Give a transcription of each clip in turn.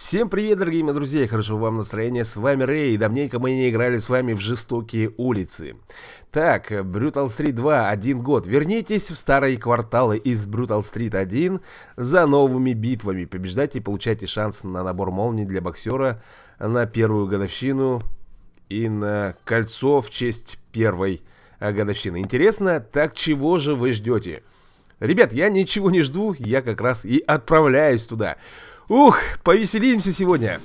Всем привет, дорогие мои друзья, хорошо вам настроение, с вами Рэй, и давненько мы не играли с вами в жестокие улицы. Так, Brutal Street 2, один год, вернитесь в старые кварталы из Brutal Street 1 за новыми битвами, побеждайте и получайте шанс на набор молний для боксера, на первую годовщину и на кольцо в честь первой годовщины. Интересно, так чего же вы ждете? Ребят, я ничего не жду, я как раз и отправляюсь туда. Ух, повеселимся сегодня.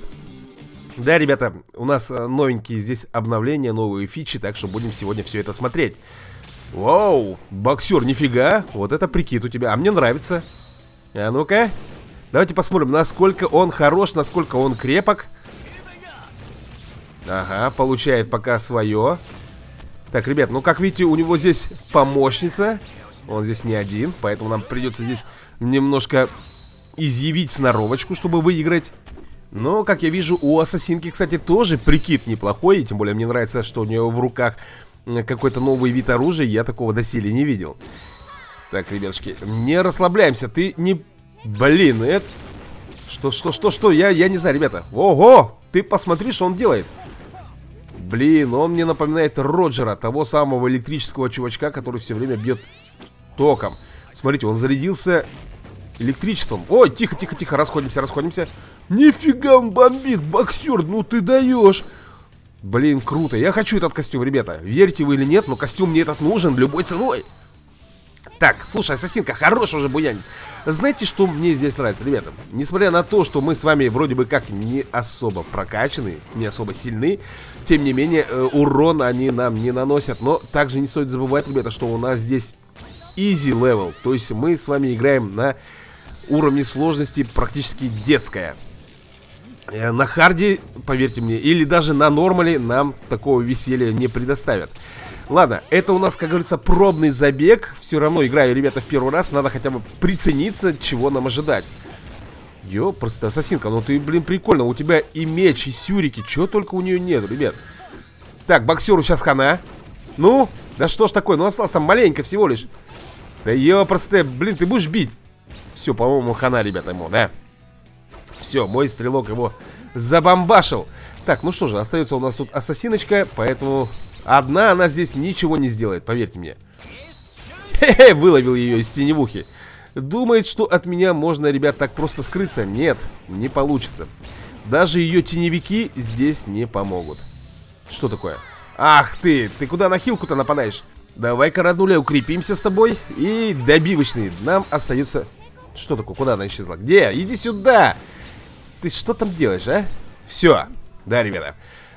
Да, ребята, у нас э, новенькие здесь обновления, новые фичи, так что будем сегодня все это смотреть. Вау, боксер, нифига, вот это прикид у тебя, а мне нравится. А ну-ка, давайте посмотрим, насколько он хорош, насколько он крепок. Ага, получает пока свое. Так, ребят, ну как видите, у него здесь помощница. Он здесь не один, поэтому нам придется здесь немножко изъявить сноровочку, чтобы выиграть. Но, как я вижу, у ассасинки, кстати, тоже прикид неплохой. И тем более мне нравится, что у нее в руках какой-то новый вид оружия. Я такого доселе не видел. Так, ребятушки, не расслабляемся. Ты не... Блин, это... Что, что, что, что? Я, я не знаю, ребята. Ого! Ты посмотри, что он делает. Блин, он мне напоминает Роджера, того самого электрического чувачка, который все время бьет током. Смотрите, он зарядился Электричеством. Ой, тихо, тихо, тихо, расходимся, расходимся. Нифига он бомбит, боксер, ну ты даешь. Блин, круто. Я хочу этот костюм, ребята. Верьте вы или нет, но костюм мне этот нужен любой ценой. Так, слушай, ассасинка, хорош уже буянить. Знаете, что мне здесь нравится, ребята? Несмотря на то, что мы с вами вроде бы как не особо прокачаны, не особо сильны, тем не менее, э, урон они нам не наносят. Но также не стоит забывать, ребята, что у нас здесь easy level. То есть мы с вами играем на уровни сложности практически детская. Э, на харде, поверьте мне, или даже на нормале нам такого веселья не предоставят. Ладно, это у нас, как говорится, пробный забег. Все равно, играю, ребята, в первый раз, надо хотя бы прицениться, чего нам ожидать. ё просто ассасинка, ну ты, блин, прикольно, у тебя и меч, и сюрики, чего только у нее нет, ребят. Так, боксеру сейчас хана. Ну, да что ж такое, ну осталось там маленько всего лишь. Да ё, просто, блин, ты будешь бить? Все, по-моему, хана, ребята, ему, да? Все, мой стрелок его забомбашил. Так, ну что же, остается у нас тут ассасиночка, поэтому одна она здесь ничего не сделает, поверьте мне. Хе-хе, выловил ее из теневухи. Думает, что от меня можно, ребят, так просто скрыться. Нет, не получится. Даже ее теневики здесь не помогут. Что такое? Ах ты, ты куда на хилку-то нападаешь? Давай-ка, роднуля, укрепимся с тобой. И добивочный. Нам остается... Что такое? Куда она исчезла? Где? Иди сюда! Ты что там делаешь, а? Все. Да, ребята.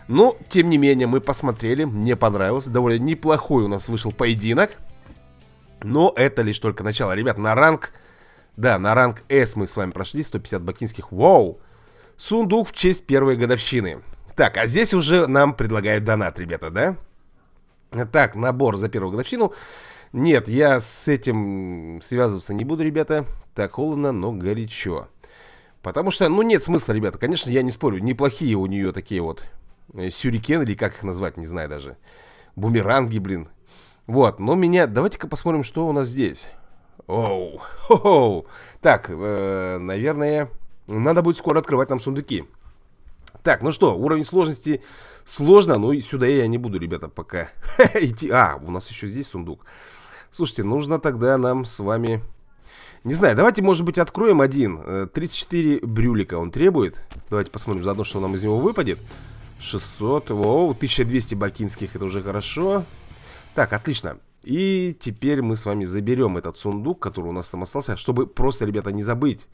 Ну, тем не менее, мы посмотрели. Мне понравилось. Довольно неплохой у нас вышел поединок. Но это лишь только начало. Ребят, на ранг... Да, на ранг S мы с вами прошли. 150 бакинских. Вау! Сундук в честь первой годовщины. Так, а здесь уже нам предлагают донат, ребята, да? Так, набор за первую годовщину. Нет, я с этим связываться не буду, ребята. Так холодно, но горячо. Потому что, ну, нет смысла, ребята. Конечно, я не спорю. Неплохие у нее такие вот э, сюрикены, или как их назвать, не знаю даже. Бумеранги, блин. Вот, но меня... Давайте-ка посмотрим, что у нас здесь. Оу. Хо -хоу. Так, э, наверное, надо будет скоро открывать нам сундуки. Так, ну что, уровень сложности сложно, но и сюда я не буду, ребята, пока идти. А, у нас еще здесь сундук. Слушайте, нужно тогда нам с вами не знаю, давайте, может быть, откроем один. 34 э, брюлика он требует. Давайте посмотрим заодно, что нам из него выпадет. 600, воу, 1200 бакинских, это уже хорошо. Так, отлично. И теперь мы с вами заберем этот сундук, который у нас там остался, чтобы просто, ребята, не забыть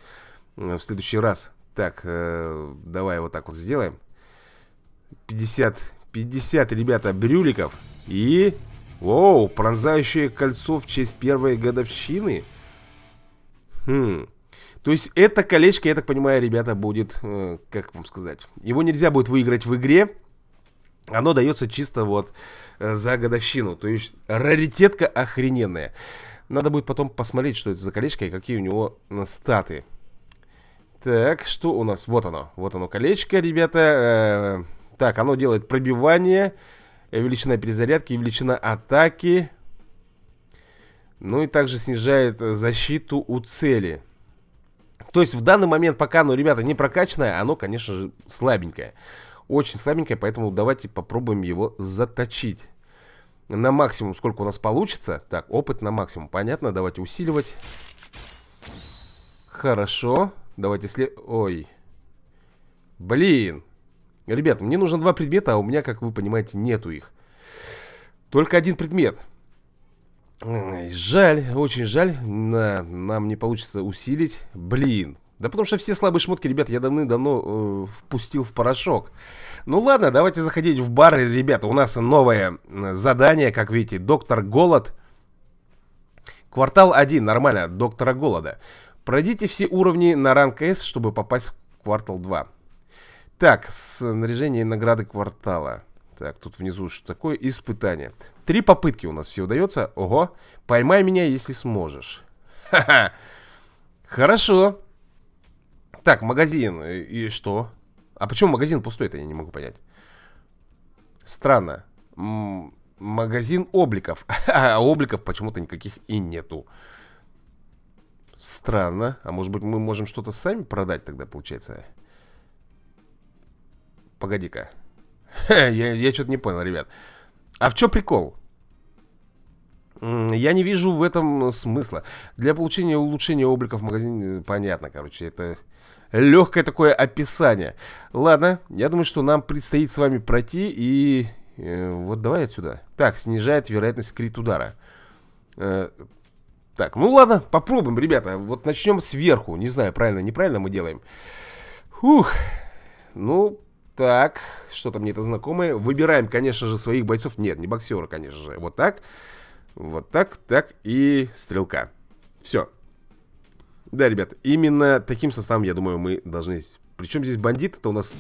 э, в следующий раз. Так, э, давай вот так вот сделаем. 50, 50, ребята, брюликов. И, воу, пронзающее кольцо в честь первой годовщины. Хм. То есть это колечко, я так понимаю, ребята, будет, э, как вам сказать, его нельзя будет выиграть в игре. Оно дается чисто вот э, за годовщину. То есть раритетка охрененная. Надо будет потом посмотреть, что это за колечко и какие у него э, статы. Так, что у нас? Вот оно. Вот оно колечко, ребята. Э, так, оно делает пробивание, величина перезарядки, величина атаки. Ну и также снижает э, защиту у цели. То есть в данный момент, пока оно, ребята, не прокачанное, оно, конечно же, слабенькое. Очень слабенькое, поэтому давайте попробуем его заточить. На максимум, сколько у нас получится. Так, опыт на максимум, понятно. Давайте усиливать. Хорошо. Давайте след... Ой. Блин. Ребята, мне нужно два предмета, а у меня, как вы понимаете, нету их. Только один предмет. Предмет. Э, жаль, очень жаль, на, нам не получится усилить. Блин. Да потому что все слабые шмотки, ребята, я давным-давно э, впустил в порошок. Ну ладно, давайте заходить в бары, ребята. У нас новое э, задание, как видите, доктор Голод. Квартал 1, нормально, доктора Голода. Пройдите все уровни на ранг С, чтобы попасть в квартал 2. Так, снаряжение и награды квартала. Так, тут внизу что такое? Испытание. Три попытки у нас все удается. Ого. Поймай меня, если сможешь. Ха-ха. Хорошо. Так, магазин. И, что? А почему магазин пустой Это я не могу понять. Странно. магазин обликов. А обликов почему-то никаких и нету. Странно. А может быть мы можем что-то сами продать тогда, получается? Погоди-ка. я, я что-то не понял, ребят. А в чем прикол? Я не вижу в этом смысла. Для получения улучшения облика в магазине э, понятно, короче, это легкое такое описание. Ладно, я думаю, что нам предстоит с вами пройти и... Э, вот давай отсюда. Так, снижает вероятность крит удара. Э, так, ну ладно, попробуем, ребята. Вот начнем сверху. Не знаю, правильно, неправильно мы делаем. Ух, Ну, так, что-то мне это знакомое. Выбираем, конечно же, своих бойцов. Нет, не боксера, конечно же. Вот так. Вот так, так и стрелка. Все. Да, ребят, именно таким составом, я думаю, мы должны... Причем здесь бандит, это у нас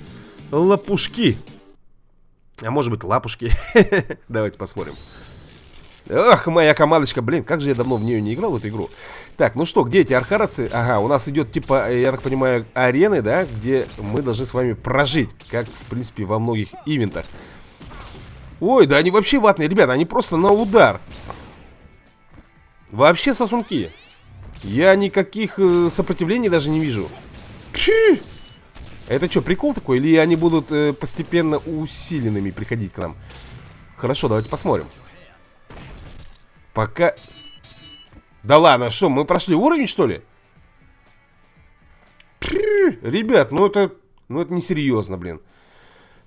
лопушки. А может быть, лапушки. Давайте посмотрим. Ах, моя командочка, блин, как же я давно в нее не играл, в эту игру. Так, ну что, где эти архаровцы? Ага, у нас идет, типа, э, я так понимаю, арены, да, где мы должны с вами прожить, как, в принципе, во многих ивентах. Ой, да они вообще ватные, ребята, они просто на удар. Вообще сосунки. Я никаких э, сопротивлений даже не вижу. Фью. Это что, прикол такой? Или они будут э, постепенно усиленными приходить к нам? Хорошо, давайте посмотрим. Пока... Да ладно, что, мы прошли уровень, что ли? ребят, ну это... Ну это несерьезно, блин.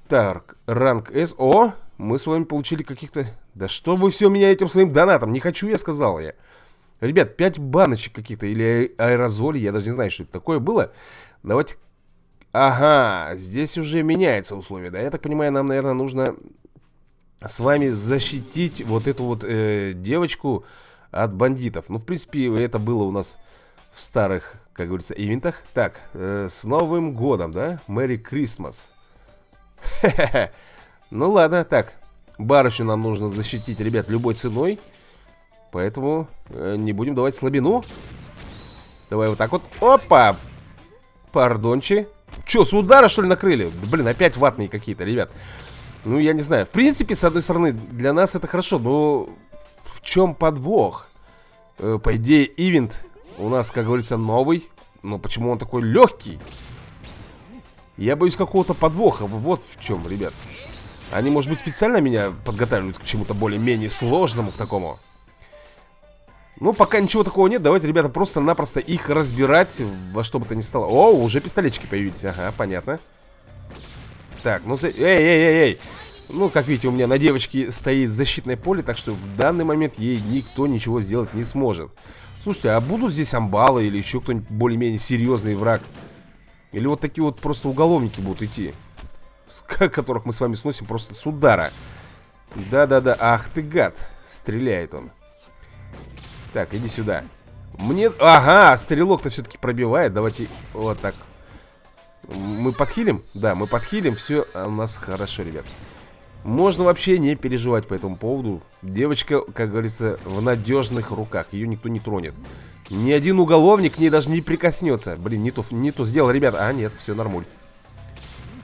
Так, ранг С. О, мы с вами получили каких-то... Да что вы все меня этим своим донатом? Не хочу, я сказал я. Ребят, 5 баночек каких-то или а, аэрозоли, я даже не знаю, что это такое было. Давайте... Ага, здесь уже меняется условие, да? Я так понимаю, нам, наверное, нужно с вами защитить вот эту вот э, девочку от бандитов. Ну, в принципе, это было у нас в старых, как говорится, ивентах. Так, э, с Новым Годом, да? Мэри КрИСМАС. Ну ладно, так. Барышню нам нужно защитить, ребят, любой ценой. Поэтому э, не будем давать слабину. Давай вот так вот. Опа! Пардончи. Че, с удара, что ли, накрыли? Блин, опять ватные какие-то, ребят. Ну, я не знаю. В принципе, с одной стороны, для нас это хорошо, но в чем подвох? Э, по идее, ивент у нас, как говорится, новый. Но почему он такой легкий? Я боюсь какого-то подвоха. Вот в чем, ребят. Они, может быть, специально меня подготавливают к чему-то более-менее сложному, к такому. Ну, пока ничего такого нет, давайте, ребята, просто-напросто их разбирать во что бы то ни стало. О, уже пистолетчики появились, ага, Понятно. Так, ну... Эй, эй, эй, эй! Ну, как видите, у меня на девочке стоит защитное поле, так что в данный момент ей никто ничего сделать не сможет. Слушайте, а будут здесь амбалы или еще кто-нибудь более-менее серьезный враг? Или вот такие вот просто уголовники будут идти? Которых мы с вами сносим просто с удара. Да-да-да, ах ты гад. Стреляет он. Так, иди сюда. Мне... Ага, стрелок-то все-таки пробивает. Давайте вот так мы подхилим? Да, мы подхилим. Все а у нас хорошо, ребят. Можно вообще не переживать по этому поводу. Девочка, как говорится, в надежных руках. Ее никто не тронет. Ни один уголовник к ней даже не прикоснется. Блин, не то, не то сделал, ребят. А, нет, все нормуль.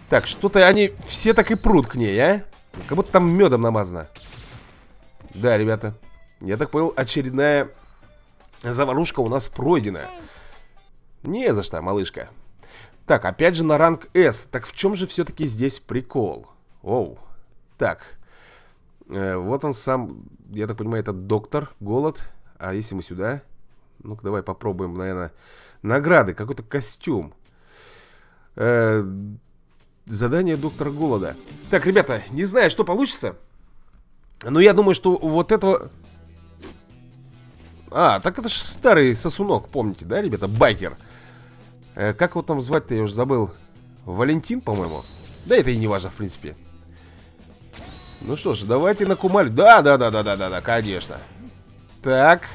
Так, что-то они все так и прут к ней, а? Как будто там медом намазано. Да, ребята. Я так понял, очередная заварушка у нас пройдена. Не за что, малышка. Так, опять же на ранг S. Так в чем же все-таки здесь прикол? Оу. Так. Э, вот он сам, я так понимаю, это доктор, голод. А если мы сюда? Ну-ка, давай попробуем, наверное, награды. Какой-то костюм. Э, задание доктора голода. Так, ребята, не знаю, что получится. Но я думаю, что вот этого... А, так это же старый сосунок, помните, да, ребята? Байкер. Байкер. Э, как его там звать-то, я уже забыл. Валентин, по-моему. Да это и не важно, в принципе. Ну что ж, давайте на кумаль. Да, да, да, да, да, да, да, конечно. Так.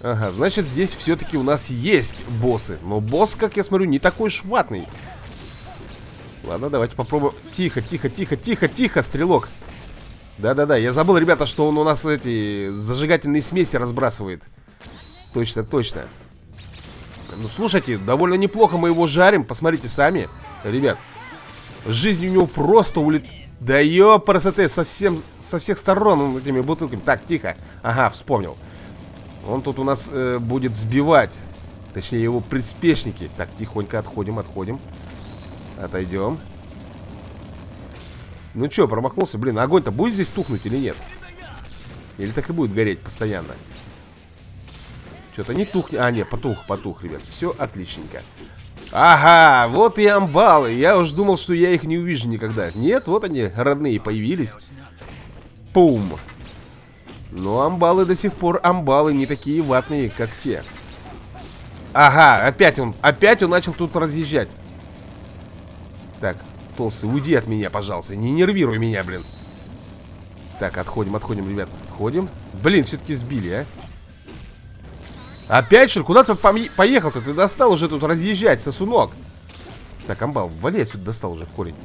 Ага, значит, здесь все-таки у нас есть боссы. Но босс, как я смотрю, не такой шватный. Ладно, давайте попробуем. Тихо, тихо, тихо, тихо, тихо, стрелок. Да-да-да, я забыл, ребята, что он у нас эти зажигательные смеси разбрасывает. Точно, точно. Ну, слушайте, довольно неплохо мы его жарим. Посмотрите сами, ребят. Жизнь у него просто улет... Да ёпарасоте, совсем, со всех сторон он этими бутылками. Так, тихо. Ага, вспомнил. Он тут у нас э, будет сбивать. Точнее, его приспешники. Так, тихонько отходим, отходим. Отойдем. Ну чё, промахнулся? Блин, огонь-то будет здесь тухнуть или нет? Или так и будет гореть постоянно? Что-то не тухнет. А, нет, потух, потух, ребят. Все отличненько. Ага, вот и амбалы. Я уж думал, что я их не увижу никогда. Нет, вот они, родные, появились. Пум. Но амбалы до сих пор амбалы, не такие ватные, как те. Ага, опять он, опять он начал тут разъезжать. Так, толстый, уйди от меня, пожалуйста. Не нервируй меня, блин. Так, отходим, отходим, ребят, отходим. Блин, все-таки сбили, а. Опять что Куда ты поехал-то? Ты достал уже тут разъезжать, сосунок. Так, амбал, вали отсюда достал уже в корень.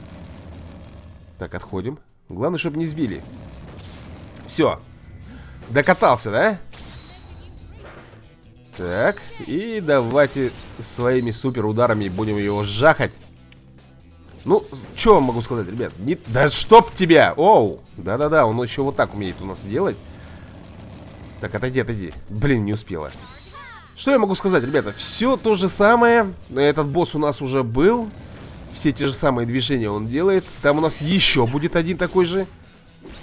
Так, отходим. Главное, чтобы не сбили. Все. Докатался, да? Так, и давайте своими суперударами будем его жахать. Ну, что вам могу сказать, ребят? Не... Да чтоб тебя! Оу! Да-да-да, он еще вот так умеет у нас делать. Так, отойди, отойди. Блин, не успела. Что я могу сказать, ребята? Все то же самое. Этот босс у нас уже был. Все те же самые движения он делает. Там у нас еще будет один такой же.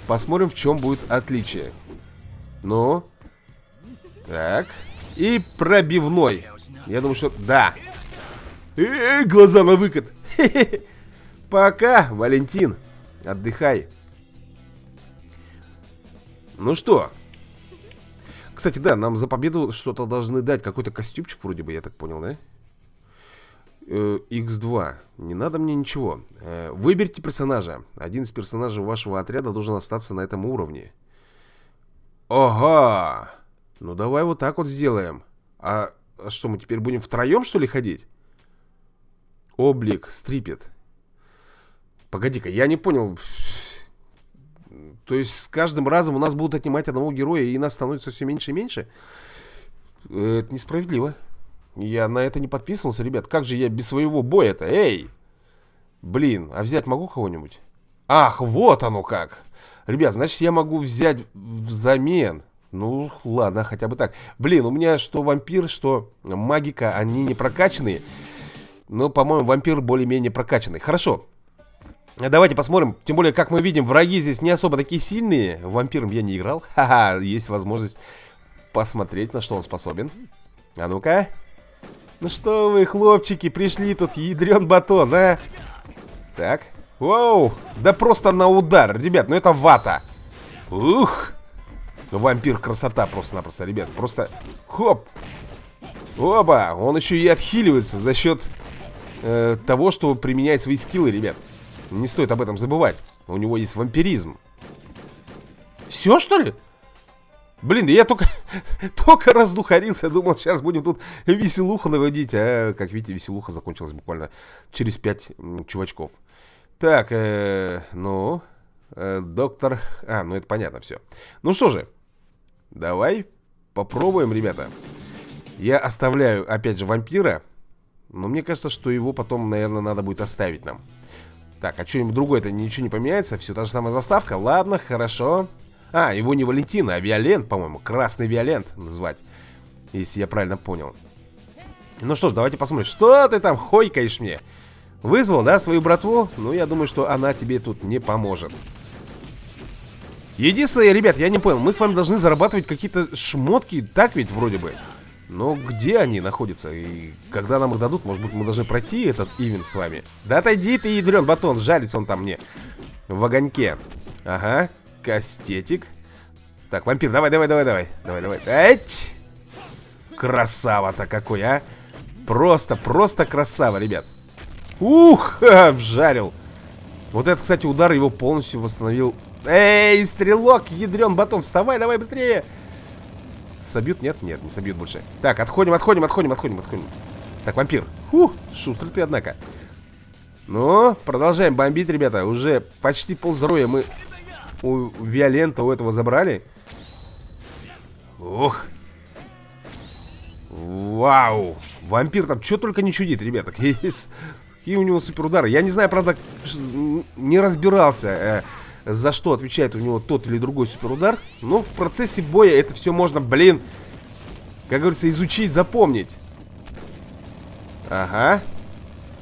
Посмотрим, в чем будет отличие. Ну. Так. И пробивной. Я думаю, что... Да. Э -э -э, глаза на выкат. Пока, Валентин. Отдыхай. Ну что, кстати, да, нам за победу что-то должны дать. Какой-то костюмчик вроде бы, я так понял, да? X2. Э, не надо мне ничего. Э, выберите персонажа. Один из персонажей вашего отряда должен остаться на этом уровне. Ага! Ну давай вот так вот сделаем. А, а что, мы теперь будем втроем, что ли, ходить? Облик, стрипет. Погоди-ка, я не понял. То есть с каждым разом у нас будут отнимать одного героя, и нас становится все меньше и меньше. Э, это несправедливо. Я на это не подписывался, ребят. Как же я без своего боя-то? Эй! Блин, а взять могу кого-нибудь? Ах, вот оно как! Ребят, значит, я могу взять взамен. Ну, ладно, хотя бы так. Блин, у меня что вампир, что магика, они не прокачанные. Но, по-моему, вампир более-менее прокачанный. Хорошо, Э, давайте посмотрим. Тем более, как мы видим, враги здесь не особо такие сильные. Вампиром я не играл. Ха-ха, есть возможность посмотреть, на что он способен. А ну-ка. Ну что вы, хлопчики, пришли тут, ядрен батон, а? Так. Воу, да просто на удар, ребят, ну это вата. Ух. Вампир красота просто-напросто, ребят. Просто хоп. Оба, он еще и отхиливается за счет э, того, что применяет свои скиллы, ребят. Не стоит об этом забывать. У него есть вампиризм. Все, что ли? Блин, я только, только раздухарился, думал, сейчас будем тут веселуху наводить. А, как видите, веселуха закончилась буквально через пять чувачков. Так, э, ну, э, доктор... А, ну это понятно все. Ну что же, давай попробуем, ребята. Я оставляю, опять же, вампира. Но мне кажется, что его потом, наверное, надо будет оставить нам. Так, а что-нибудь другое-то ничего не поменяется? Все та же самая заставка? Ладно, хорошо. А, его не Валентина, а Виолент, по-моему. Красный Виолент назвать. Если я правильно понял. Ну что ж, давайте посмотрим. Что ты там хойкаешь мне? Вызвал, да, свою братву? Ну, я думаю, что она тебе тут не поможет. Единственное, ребят, я не понял, мы с вами должны зарабатывать какие-то шмотки, так ведь вроде бы? Но где они находятся? И когда нам их дадут, может быть, мы должны пройти этот Ивен с вами. Да отойди ты, ядрен батон, жарится он там мне. В огоньке. Ага, кастетик. Так, вампир, давай, давай, давай, давай. Давай, давай. Эть! Красава-то какой, а! Просто, просто красава, ребят. Ух, ха, вжарил. Вот этот, кстати, удар его полностью восстановил. Эй, стрелок, ядрен батон, вставай, давай быстрее. Собьют? Нет? Нет, не собьют больше. Так, отходим, отходим, отходим, отходим, отходим. Так, вампир. Фух, шустрый ты, однако. Ну, продолжаем бомбить, ребята. Уже почти пол здоровья мы у Виолента у этого забрали. Ох. Вау. Вампир там что только не чудит, ребята. Какие у него суперудары. Я не знаю, правда, не разбирался э, за что отвечает у него тот или другой суперудар. Но в процессе боя это все можно, блин, как говорится, изучить, запомнить. Ага.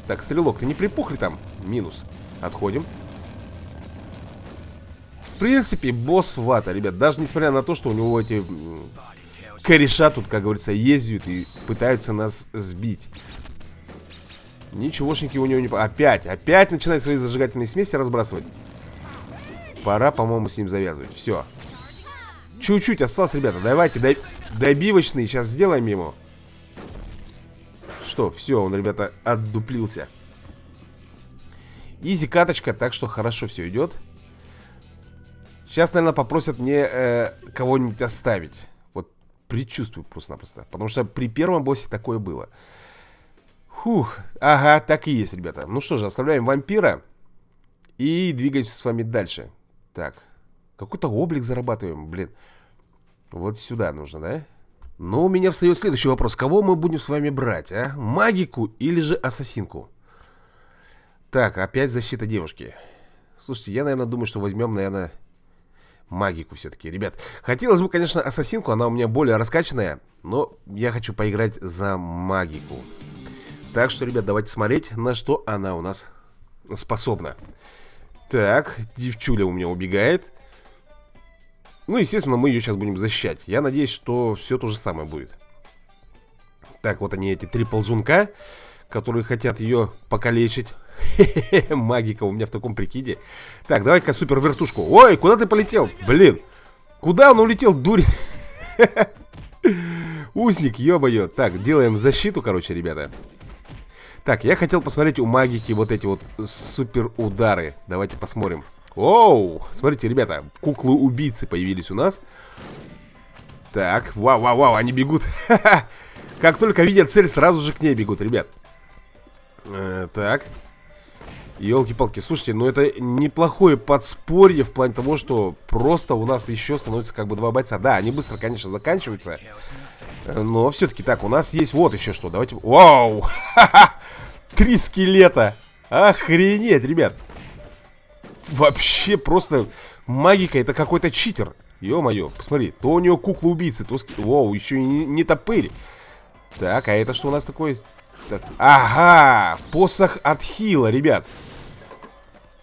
Так, стрелок, ты не припухли там? Минус. Отходим. В принципе, босс вата, ребят. Даже несмотря на то, что у него эти кореша тут, как говорится, ездят и пытаются нас сбить. Ничегошники у него не... Опять, опять начинает свои зажигательные смеси разбрасывать. Пора, по-моему, с ним завязывать. Все. Чуть-чуть осталось, ребята. Давайте добивочный сейчас сделаем ему. Что, все, он, ребята, отдуплился. Изи каточка, так что хорошо все идет. Сейчас, наверное, попросят мне э, кого-нибудь оставить. Вот предчувствую просто-напросто. Потому что при первом боссе такое было. Фух, ага, так и есть, ребята. Ну что же, оставляем вампира и двигаемся с вами дальше. Так, какой-то облик зарабатываем, блин. Вот сюда нужно, да? Но ну, у меня встает следующий вопрос. Кого мы будем с вами брать, а? Магику или же ассасинку? Так, опять защита девушки. Слушайте, я, наверное, думаю, что возьмем, наверное, магику все-таки, ребят. Хотелось бы, конечно, ассасинку, она у меня более раскачанная, но я хочу поиграть за магику. Так что, ребят, давайте смотреть, на что она у нас способна. Так, девчуля у меня убегает. Ну, естественно, мы ее сейчас будем защищать. Я надеюсь, что все то же самое будет. Так, вот они, эти три ползунка, которые хотят ее покалечить. магика у меня в таком прикиде. Так, давай-ка супер вертушку. Ой, куда ты полетел? Блин. Куда он улетел, дурь? Узник, ё-моё. Так, делаем защиту, короче, ребята. Так, я хотел посмотреть у магики вот эти вот супер удары. Давайте посмотрим. Оу! Смотрите, ребята, куклы-убийцы появились у нас. Так, вау-вау-вау, они бегут. Как только видят цель, сразу же к ней бегут, ребят. Э, так. Елки-палки, слушайте, ну это неплохое подспорье в плане того, что просто у нас еще становится как бы два бойца. Да, они быстро, конечно, заканчиваются. Э, но все-таки так, у нас есть вот еще что. Давайте... Вау! Три скелета. Охренеть, ребят. Вообще просто магика. Это какой-то читер. Ё-моё, посмотри, то у него кукла убийцы, то... Ски... Воу, еще и не, не топырь. Так, а это что у нас такое? Так. Ага, посох от хила, ребят.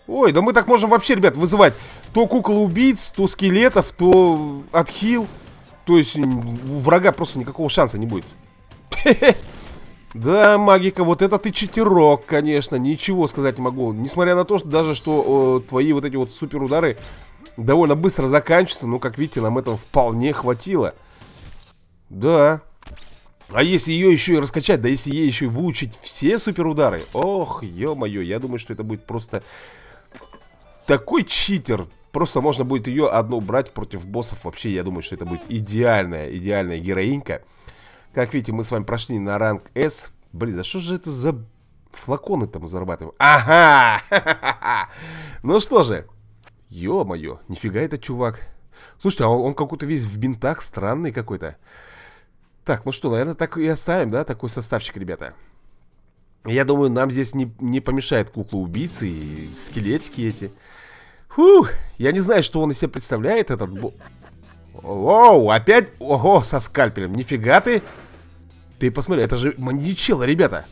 Ой, да мы так можем вообще, ребят, вызывать то кукла убийц, то скелетов, то отхил, То есть у врага просто никакого шанса не будет. Да, магика, вот это ты читерок, конечно, ничего сказать не могу. Несмотря на то, что даже что э, твои вот эти вот супер удары довольно быстро заканчиваются, но, ну, как видите, нам этого вполне хватило. Да. А если ее еще и раскачать, да если ей еще и выучить все супер удары, ох, ё-моё, я думаю, что это будет просто такой читер. Просто можно будет ее одну брать против боссов. Вообще, я думаю, что это будет идеальная, идеальная героинька. Как видите, мы с вами прошли на ранг S. Блин, а что же это за флаконы там зарабатываем? Ага! Ну что же. Ё-моё, нифига это чувак. Слушайте, а он, он какой-то весь в бинтах, странный какой-то. Так, ну что, наверное, так и оставим, да, такой составчик, ребята. Я думаю, нам здесь не, не помешает кукла-убийцы и скелетики эти. Фух, я не знаю, что он из себя представляет, этот... Воу, опять? Ого, со скальпелем. Нифига ты. Ты посмотри, это же маньячело, ребята.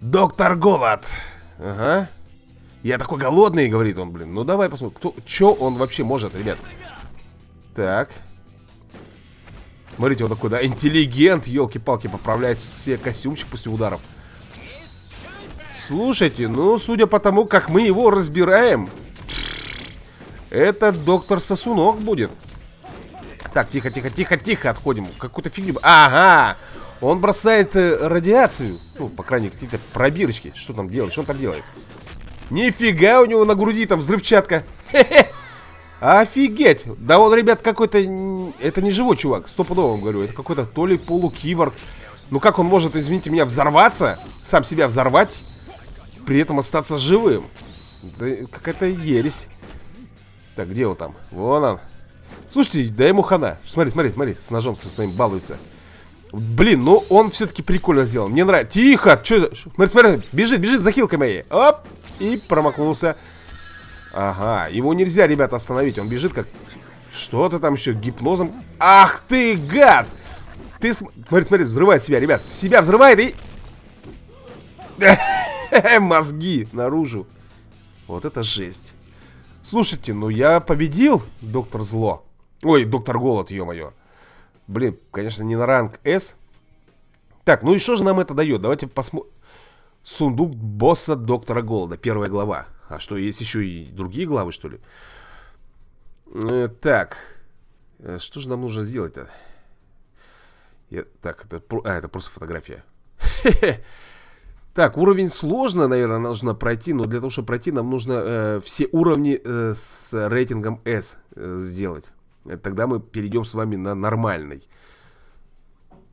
Доктор Голод. Ага. Я такой голодный, говорит он, блин. Ну давай посмотрим, кто, чё он вообще может, ребят. Так. Смотрите, он такой, да, интеллигент, елки-палки, поправляет все костюмчик после ударов. Слушайте, ну, судя по тому, как мы его разбираем, это доктор Сосунок будет. Так, тихо, тихо, тихо, тихо, отходим. Какую-то фигню. Ага! Он бросает э, радиацию. Ну, по крайней мере, какие-то пробирочки. Что там делает? Что он там делает? Нифига у него на груди там взрывчатка. Хе-хе. Офигеть! Да он, ребят, какой-то... Это не живой чувак, стопудово вам говорю. Это какой-то то ли полукиборг. Ну как он может, извините меня, взорваться? Сам себя взорвать? При этом остаться живым? Да какая-то ересь. Так, где он там? Вон он. Слушайте, да ему хана. Смотри, смотри, смотри, с ножом со своим балуется. Блин, ну он все-таки прикольно сделал. Мне нравится. Тихо, что это? Смотри, смотри, бежит, бежит за хилкой моей. Оп, и промахнулся. Ага, его нельзя, ребята, остановить. Он бежит как... Что-то там еще, гипнозом. Ах ты, гад! Ты см... смотри, смотри, взрывает себя, ребят. Себя взрывает и... Мозги наружу. Вот это жесть. Слушайте, ну я победил, доктор зло. Ой, доктор голод, ё-моё. Блин, конечно, не на ранг С. Так, ну и что же нам это дает? Давайте посмотрим. Сундук босса доктора голода, первая глава. А что, есть еще и другие главы, что ли? Э, так, э, что же нам нужно сделать-то? Я... Так, это... А, это просто фотография. Так, уровень сложно, наверное, нужно пройти, но для того, чтобы пройти, нам нужно э, все уровни э, с рейтингом S э, сделать. Э, тогда мы перейдем с вами на нормальный.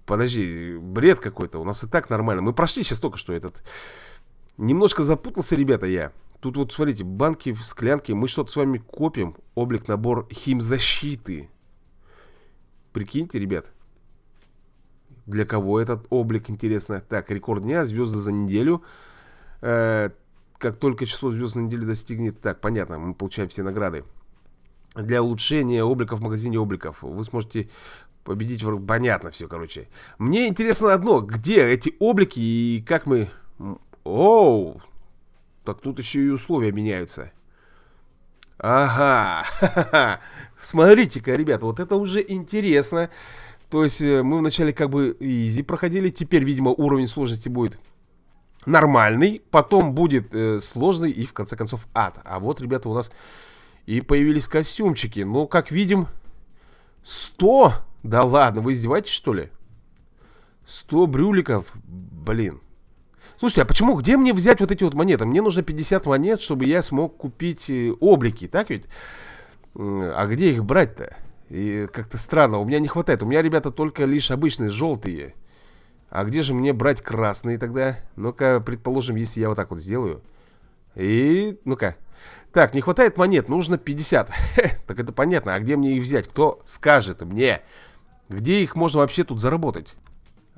Подожди, бред какой-то, у нас и так нормально. Мы прошли сейчас только что этот... Немножко запутался, ребята, я. Тут вот, смотрите, банки, в склянке. мы что-то с вами копим. Облик, набор химзащиты. Прикиньте, ребят. Для кого этот облик, интересно. Так, рекорд дня, звезды за неделю. Э, как только число звезд на неделю достигнет... Так, понятно, мы получаем все награды. Для улучшения обликов в магазине обликов. Вы сможете победить... В... Понятно все, короче. Мне интересно одно. Где эти облики и как мы... Оу! Так тут еще и условия меняются. Ага, смотрите-ка, ребята, вот это уже интересно. То есть э, мы вначале как бы изи проходили, теперь, видимо, уровень сложности будет нормальный, потом будет э, сложный и в конце концов ад. А вот, ребята, у нас и появились костюмчики. Ну, как видим, 100? Да ладно, вы издеваетесь, что ли? 100 брюликов, блин. Слушайте, а почему, где мне взять вот эти вот монеты? Мне нужно 50 монет, чтобы я смог купить э, облики, так ведь? А где их брать-то? И как-то странно, у меня не хватает У меня, ребята, только лишь обычные желтые А где же мне брать красные тогда? Ну-ка, предположим, если я вот так вот сделаю И... ну-ка Так, не хватает монет, нужно 50 Так это понятно, а где мне их взять? Кто скажет мне? Где их можно вообще тут заработать?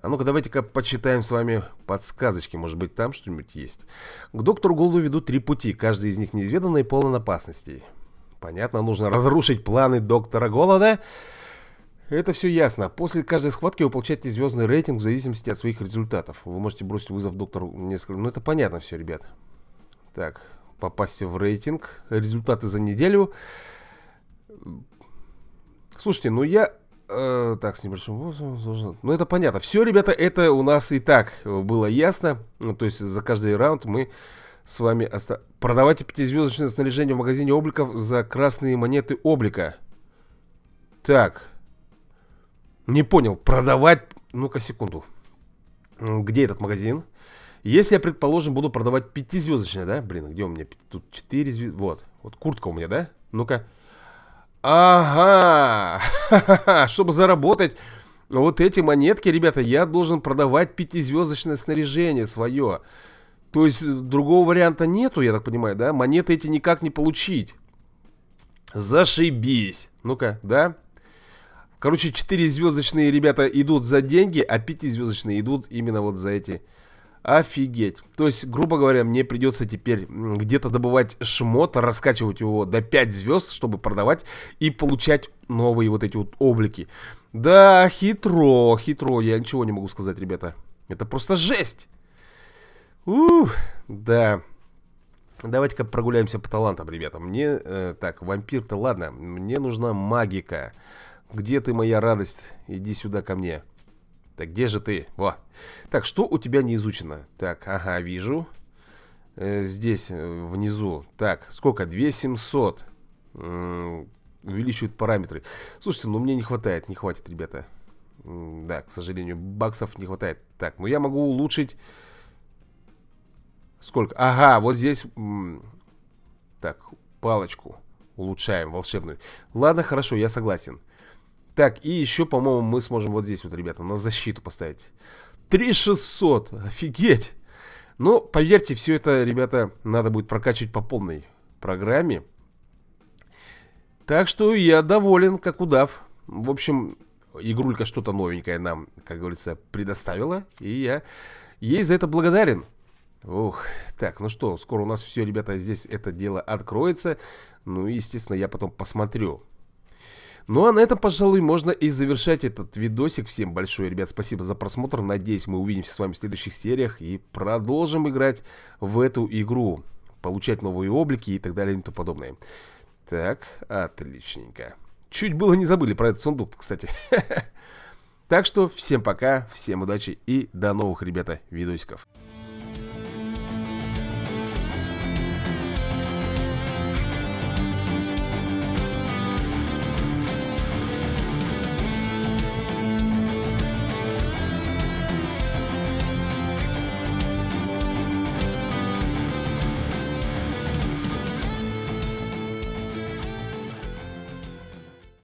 А ну-ка, давайте-ка почитаем с вами подсказочки. Может быть, там что-нибудь есть. К доктору Голду ведут три пути. Каждый из них неизведанный и полон опасностей. Понятно, нужно разрушить планы доктора Голода. Это все ясно. После каждой схватки вы получаете звездный рейтинг в зависимости от своих результатов. Вы можете бросить вызов доктору несколько... Ну, это понятно все, ребят. Так, попасть в рейтинг. Результаты за неделю. Слушайте, ну я... Э, так, с небольшим... Ну, это понятно. Все, ребята, это у нас и так было ясно. Ну, то есть за каждый раунд мы с вами оста... Продавайте пятизвездочное снаряжение в магазине обликов за красные монеты облика. Так. Не понял. Продавать... Ну-ка, секунду. Где этот магазин? Если я, предположим, буду продавать пятизвездочное, да? Блин, где у меня? Тут четыре звезды. Вот. Вот куртка у меня, да? Ну-ка. Ага. Чтобы заработать вот эти монетки, ребята, я должен продавать пятизвездочное снаряжение свое. То есть э, другого варианта нету, я так понимаю, да? Монеты эти никак не получить. Зашибись. Ну-ка, да? Короче, 4 звездочные ребята идут за деньги, а 5 звездочные идут именно вот за эти. Офигеть. То есть, грубо говоря, мне придется теперь где-то добывать шмот, раскачивать его до 5 звезд, чтобы продавать и получать новые вот эти вот облики. Да, хитро, хитро, я ничего не могу сказать, ребята. Это просто жесть. Ух, да. Давайте-ка прогуляемся по талантам, ребята. Мне... Э, так, вампир-то ладно. Мне нужна магика. Где ты, моя радость? Иди сюда ко мне. Так, где же ты? Во. Так, что у тебя не изучено? Так, ага, вижу. Э, здесь, э, внизу. Так, сколько? 2700. Э, увеличивают параметры. Слушайте, ну мне не хватает, не хватит, ребята. Да, к сожалению, баксов не хватает. Так, ну я могу улучшить Сколько? Ага, вот здесь... Так, палочку улучшаем волшебную. Ладно, хорошо, я согласен. Так, и еще, по-моему, мы сможем вот здесь вот, ребята, на защиту поставить. 3600, офигеть! Но, ну, поверьте, все это, ребята, надо будет прокачивать по полной программе. Так что я доволен, как удав. В общем, игрулька что-то новенькое нам, как говорится, предоставила. И я ей за это благодарен. Ух, так, ну что, скоро у нас все, ребята, здесь это дело откроется. Ну и, естественно, я потом посмотрю. Ну а на этом, пожалуй, можно и завершать этот видосик. Всем большое, ребят, спасибо за просмотр. Надеюсь, мы увидимся с вами в следующих сериях и продолжим играть в эту игру. Получать новые облики и так далее и тому подобное. Так, отличненько. Чуть было не забыли про этот сундук, кстати. Так что всем пока, всем удачи и до новых, ребята, видосиков.